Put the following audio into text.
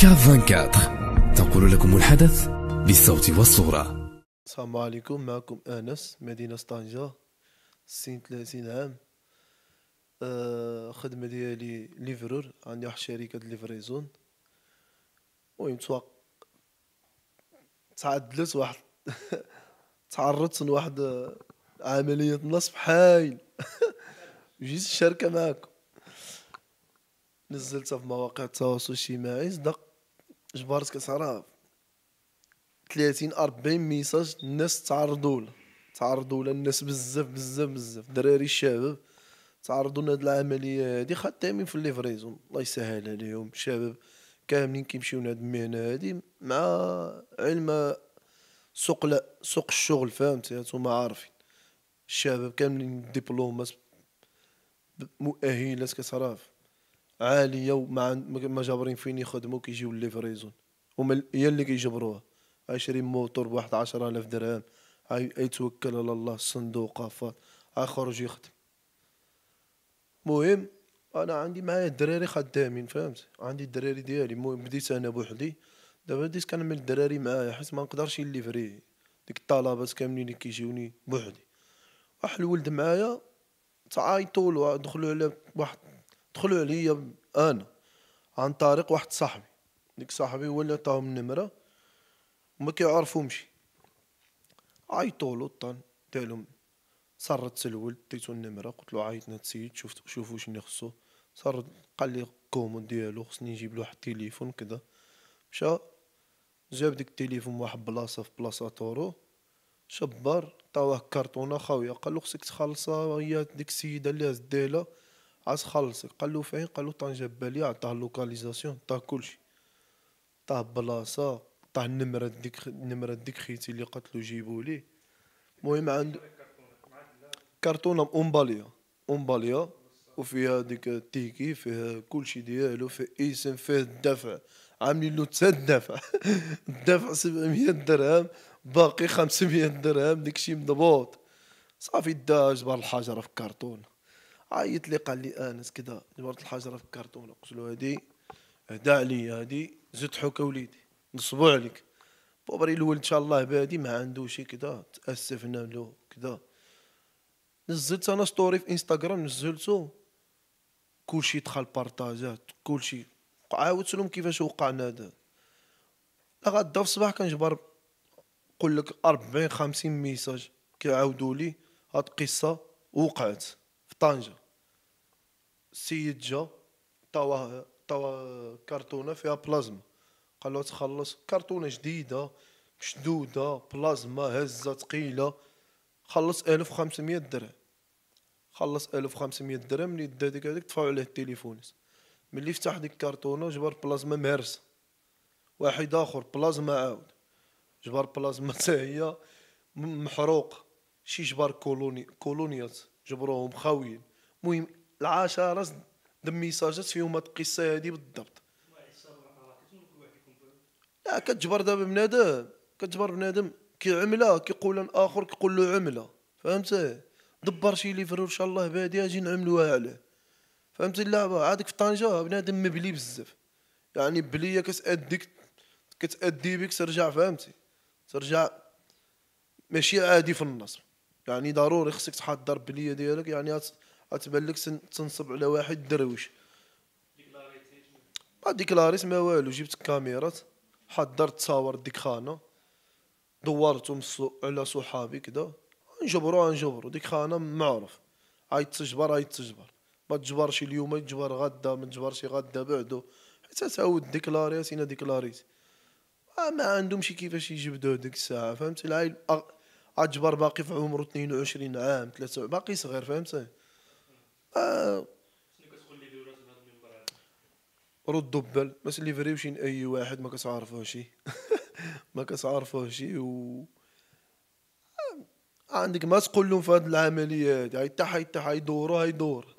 كاف 24 تنقل لكم الحدث بالصوت والصورة السلام عليكم معكم أنس مدينة طنجة سن 30 عام آه، خدمة ديالي ليفرور عندي واحد شركة ليفريزون المهم توق تعدلت واحد تعرضت لواحد عملية نصب حايل جيت الشركة معاكم نزلتها في مواقع التواصل الاجتماعي صدق جبرت كتعرف 30 40 ميساج الناس تعرضوا له تعرضوا له الناس بزاف بزاف بزاف دراري الشباب تعرضوا لهاد العمليه هادي خدامين في الليفريزون الله يسهل عليهم الشباب كاملين كيمشيو لهاد المهنه هادي مع علم سوق لا سوق الشغل فهمتي نتوما عارفين الشباب كاملين ديبلومات مؤهلات كتعرف عاليه وما ما جابرين فين يخدموا كيجيو ليفريزون هما هي اللي كيجبروها عشرين موتور بواحد 10000 درهم اي يتوكل على الله الصندوق فات اخرج يخدم مهم انا عندي معايا الدراري خدامين فهمت عندي الدراري ديالي المهم بديت انا بوحدي دابا بديت كنعمل الدراري معايا حيت ما نقدرش نليفري ديك الطلبات كاملين اللي كيجيوني بوحدي واحد الولد معايا تعيطوا له دخلوا على واحد دخلوا عليا انا عن طريق واحد صاحبي ديك صاحبي هو اللي عطاهم النمره وما كيعرفهمش عيطوا له طن تاعهم صرت سلول ديتو النمره قلت له عيطنا هاد السيد شوف شوفوا شنو خصو صار قال لي كومون ديالو خصني نجيب له واحد التليفون كذا مشى جاب ديك التليفون واحد بلاصه في بلاصه تورو شبر طاوه كرتونه خاويه قال له خصك تخلصها هي ديك السيده اللي هز ديالها عايز خلص قال له فين قال له طنجة بالية عطاه لوكاليزاسيون عطاه كلشي عطاه بلاصة عطاه النمرة ديك النمرة ديك خيتي اللي قتلو جيبو ليه المهم عندو كرتونة أمباليا أمباليا وفيها ديك التيكي فيها كلشي ديالو فيه اسم فيه الدفع عاملين له تسع الدفع الدفع 700 درهم باقي 500 درهم داكشي مضبوط صافي دا جبر الحجره في كرتونه عيط لي قال لي انس كذا جبرت الحجره في الكرتونه قلت له هادي هدا عليا هادي زدت حوكه وليدي نصبو عليك بوبري الولد ان شاء الله بادي ما عنده شي كذا تاسفنا له كذا نزلت انا ستوري في انستغرام نزلته كلشي دخل بارطاجات كلشي عاودت لهم كيفاش وقعنا هذا غدا في الصباح كنجبر نقول لك 40 50 ميساج كيعاودوا لي هاد القصه وقعت طنجه السيد جا طواه طواه كرتونه فيها بلازما قال له تخلص كرتونه جديده مشدوده بلازما هزه ثقيله خلص 1500 درهم خلص 1500 درهم اللي دا ديك هذيك دفعوا عليه التليفون ملي فتح ديك الكرتونه جبر بلازما مهرسه واحد اخر بلازما عاود جبر بلازما تاهي محروق شي جبر كولوني كولونيات جبروهم خاويين المهم العشرة د الميساجات فيهم هاد القصة هادي بالضبط لا كتجبر دابا بنادم كتجبر بنادم كي عملة كيقول الاخر كيقول له عملة فهمت دبر شي ليفر ان شاء الله بادية اجي نعملوها عليه فهمت اللعبة عادك في طنجة بنادم مبلي بزاف يعني بلية كتأديك كتأدي بك ترجع فهمتي ترجع ماشي عادي في النصر يعني ضروري خصك تحضر بالنيه ديالك يعني غتبان لك تنصب على واحد درويش ما ديكلاريت ما والو جبت الكاميرات حضرت تصاور ديك خانه دورتهم على صحابي كدا نجبرو نجبرو ديك خانه معروف هاي تجبر هاي تجبر ما تجبرش اليوم تجبر غدا ما تجبرش غدا بعدو حتى تعاود ديكلاري سينا ديكلاريت ما عندهمش كيفاش يجبدوه ديك الساعه فهمت العائل أغ... اجبر باقي في عمره 22 عام 3 باقي صغير فهمت آه رد دبل ما سليفريوش اي واحد ما كتعرفوه شي ما كتعرفوه شي و عندك ما تقول لهم في هذه العمليه هذه حتى حتى هاي هيدور